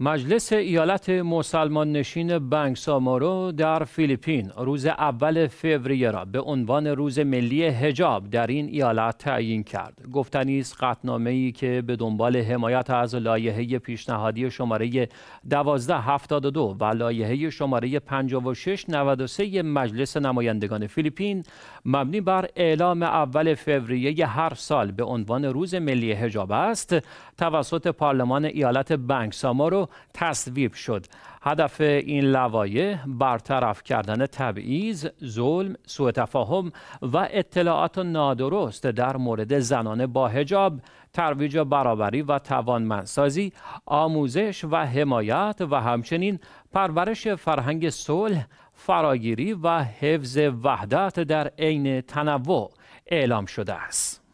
مجلس ایالت مسلمان نشین بنگ سامارو در فیلیپین روز اول فوریه را به عنوان روز ملی هجاب در این ایالت تعیین کرد. گفتنی است ای که به دنبال حمایت از لایحه پیشنهادی شماره 1272 و لایحه شماره 5693 مجلس نمایندگان فیلیپین مبنی بر اعلام اول فوریه هر سال به عنوان روز ملی هجاب است توسط پارلمان ایالت بنگ سامارو تصویب شد هدف این لوایح برطرف کردن تبعیض، ظلم، سوء تفاهم و اطلاعات نادرست در مورد زنان با حجاب، ترویج برابری و توانمندسازی، آموزش و حمایت و همچنین پرورش فرهنگ صلح، فراگیری و حفظ وحدت در عین تنوع اعلام شده است.